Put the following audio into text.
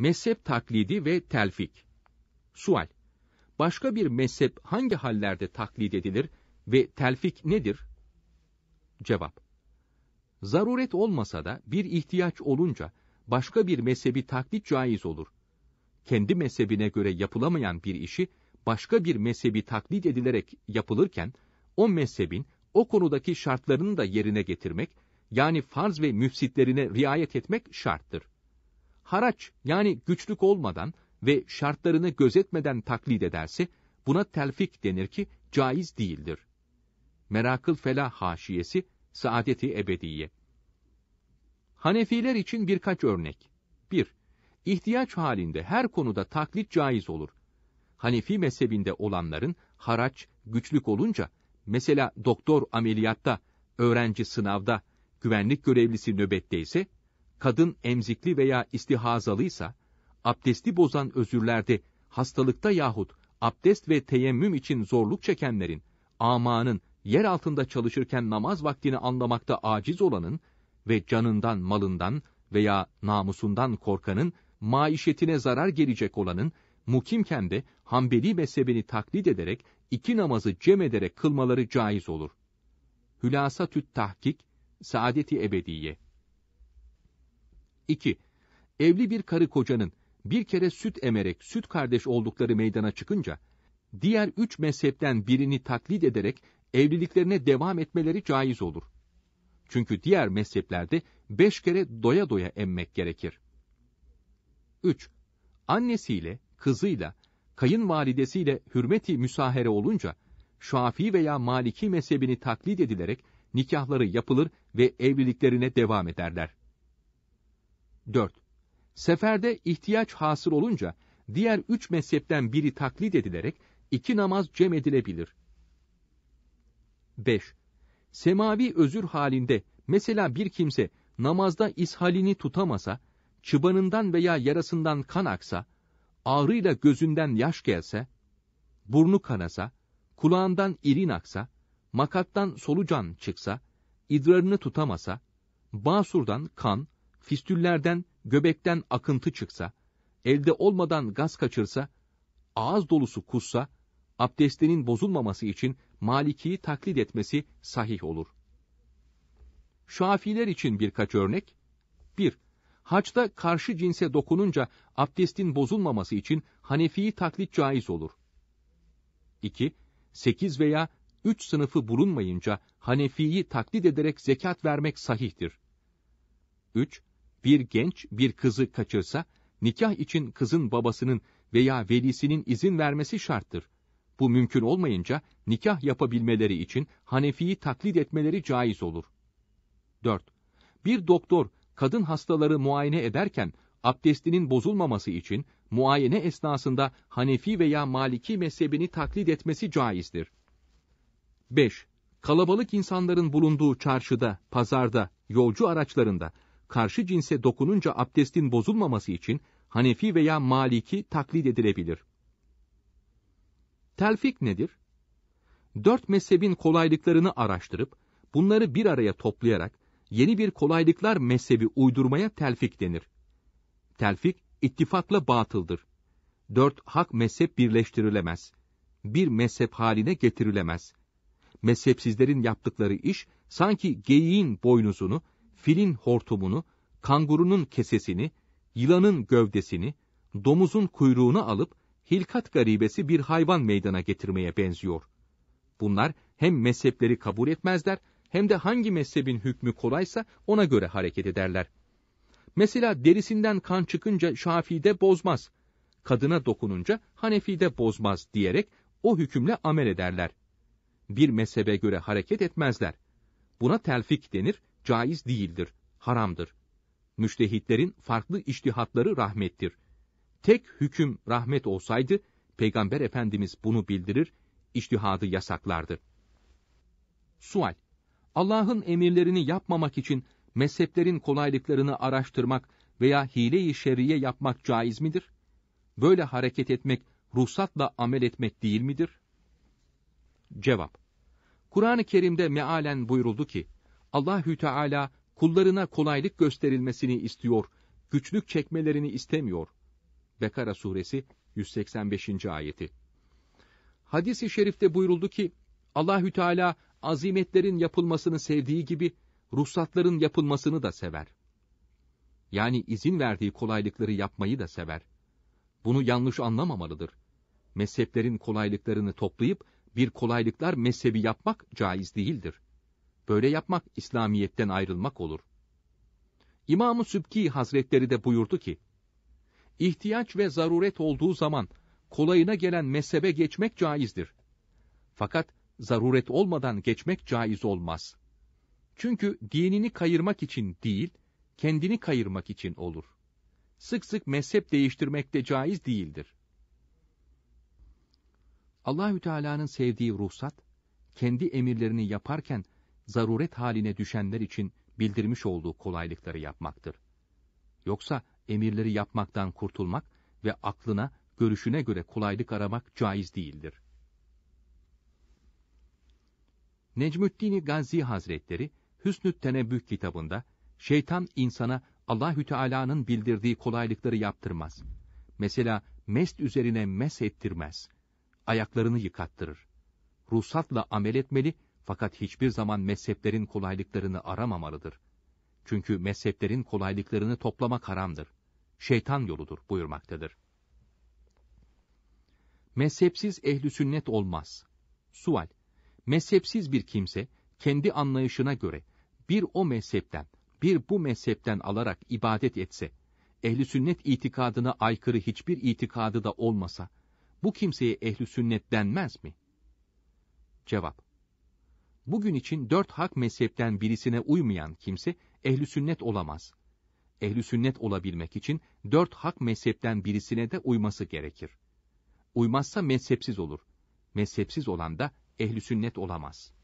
Mezhep taklidi ve telfik. Sual. Başka bir mezhep hangi hallerde taklit edilir ve telfik nedir? Cevap. Zaruret olmasa da bir ihtiyaç olunca başka bir mezhebi taklit caiz olur. Kendi mezhebine göre yapılamayan bir işi başka bir mezhebi taklit edilerek yapılırken o mezhebin o konudaki şartlarını da yerine getirmek yani farz ve müfsitlerine riayet etmek şarttır haraç yani güçlük olmadan ve şartlarını gözetmeden taklit ederse buna telfik denir ki caiz değildir. Merakıl Fela haşiyesi Saadeti Ebediye Hanefiler için birkaç örnek. 1. İhtiyaç halinde her konuda taklit caiz olur. Hanefi mezhebinde olanların haraç, güçlük olunca, mesela doktor ameliyatta, öğrenci sınavda, güvenlik görevlisi nöbette ise kadın emzikli veya istihazalıysa, abdesti bozan özürlerde, hastalıkta yahut abdest ve teyemmüm için zorluk çekenlerin, amanın, yer altında çalışırken namaz vaktini anlamakta aciz olanın ve canından, malından veya namusundan korkanın, maişetine zarar gelecek olanın, mukimken de Hanbeli mezhebini taklit ederek iki namazı cem ederek kılmaları caiz olur. Hülasa tüt tahkik, saadeti ebediye. 2. Evli bir karı kocanın bir kere süt emerek süt kardeş oldukları meydana çıkınca, diğer üç mezhepten birini taklit ederek evliliklerine devam etmeleri caiz olur. Çünkü diğer mezheplerde beş kere doya doya emmek gerekir. 3. Annesiyle, kızıyla, kayınvalidesiyle hürmeti müsahere olunca, Şafii veya Maliki mezhebini taklit edilerek nikahları yapılır ve evliliklerine devam ederler. 4. Seferde ihtiyaç hasıl olunca diğer üç mezhepten biri taklit edilerek iki namaz cem edilebilir. 5. Semavi özür halinde mesela bir kimse namazda ishalini tutamasa, çıbanından veya yarasından kan aksa, ağrıyla gözünden yaş gelse, burnu kanasa, kulağından irin aksa, makattan solucan çıksa, idrarını tutamasa, basurdan kan, fistüllerden, göbekten akıntı çıksa, elde olmadan gaz kaçırsa, ağız dolusu kussa, abdestinin bozulmaması için Maliki'yi taklit etmesi sahih olur. Şafiler için birkaç örnek. 1. haçta karşı cinse dokununca abdestin bozulmaması için Hanefi'yi taklit caiz olur. 2. 8 veya 3 sınıfı bulunmayınca Hanefi'yi taklit ederek zekat vermek sahihtir. 3 bir genç bir kızı kaçırsa, nikah için kızın babasının veya velisinin izin vermesi şarttır. Bu mümkün olmayınca nikah yapabilmeleri için Hanefi'yi taklit etmeleri caiz olur. 4. Bir doktor kadın hastaları muayene ederken abdestinin bozulmaması için muayene esnasında Hanefi veya Maliki mezhebini taklit etmesi caizdir. 5. Kalabalık insanların bulunduğu çarşıda, pazarda, yolcu araçlarında karşı cinse dokununca abdestin bozulmaması için Hanefi veya Maliki taklit edilebilir. Telfik nedir? Dört mezhebin kolaylıklarını araştırıp, bunları bir araya toplayarak yeni bir kolaylıklar mezhebi uydurmaya telfik denir. Telfik, ittifakla batıldır. Dört hak mezhep birleştirilemez. Bir mezhep haline getirilemez. Mezhepsizlerin yaptıkları iş, sanki geyiğin boynuzunu filin hortumunu, kangurunun kesesini, yılanın gövdesini, domuzun kuyruğunu alıp hilkat garibesi bir hayvan meydana getirmeye benziyor. Bunlar hem mezhepleri kabul etmezler hem de hangi mezhebin hükmü kolaysa ona göre hareket ederler. Mesela derisinden kan çıkınca Şafii'de bozmaz, kadına dokununca Hanefi'de bozmaz diyerek o hükümle amel ederler. Bir mezhebe göre hareket etmezler. Buna telfik denir caiz değildir, haramdır. Müştehitlerin farklı iştihatları rahmettir. Tek hüküm rahmet olsaydı, Peygamber Efendimiz bunu bildirir, iştihadı yasaklardı. Sual Allah'ın emirlerini yapmamak için mezheplerin kolaylıklarını araştırmak veya hile-i şerriye yapmak caiz midir? Böyle hareket etmek, ruhsatla amel etmek değil midir? Cevap Kur'an-ı Kerim'de mealen buyuruldu ki, Allahü Teala kullarına kolaylık gösterilmesini istiyor, güçlük çekmelerini istemiyor. Bekara suresi 185. ayeti. Hadis-i şerifte buyuruldu ki Allahü Teala azimetlerin yapılmasını sevdiği gibi ruhsatların yapılmasını da sever. Yani izin verdiği kolaylıkları yapmayı da sever. Bunu yanlış anlamamalıdır. Mezheplerin kolaylıklarını toplayıp bir kolaylıklar mezhebi yapmak caiz değildir. Böyle yapmak İslamiyet'ten ayrılmak olur. İmam-ı Sübki Hazretleri de buyurdu ki, İhtiyaç ve zaruret olduğu zaman kolayına gelen mezhebe geçmek caizdir. Fakat zaruret olmadan geçmek caiz olmaz. Çünkü dinini kayırmak için değil, kendini kayırmak için olur. Sık sık mezhep değiştirmek de caiz değildir. Allahü Teala'nın sevdiği ruhsat, kendi emirlerini yaparken zaruret haline düşenler için bildirmiş olduğu kolaylıkları yapmaktır. Yoksa emirleri yapmaktan kurtulmak ve aklına, görüşüne göre kolaylık aramak caiz değildir. Necmüddin Gazi Hazretleri Hüsnü Tenebüh kitabında şeytan insana Allahü Teala'nın bildirdiği kolaylıkları yaptırmaz. Mesela mest üzerine mes ettirmez. Ayaklarını yıkattırır. Ruhsatla amel etmeli fakat hiçbir zaman mezheplerin kolaylıklarını aramamalıdır. Çünkü mezheplerin kolaylıklarını toplamak haramdır. Şeytan yoludur buyurmaktadır. Mezhepsiz ehli sünnet olmaz. Sual: Mezhepsiz bir kimse kendi anlayışına göre bir o mezhepten, bir bu mezhepten alarak ibadet etse, ehli sünnet itikadına aykırı hiçbir itikadı da olmasa, bu kimseye ehli sünnet denmez mi? Cevap: Bugün için dört hak mezhepten birisine uymayan kimse ehli sünnet olamaz. Ehli sünnet olabilmek için dört hak mezhepten birisine de uyması gerekir. Uymazsa mezhepsiz olur. Mezhepsiz olan da ehli sünnet olamaz.''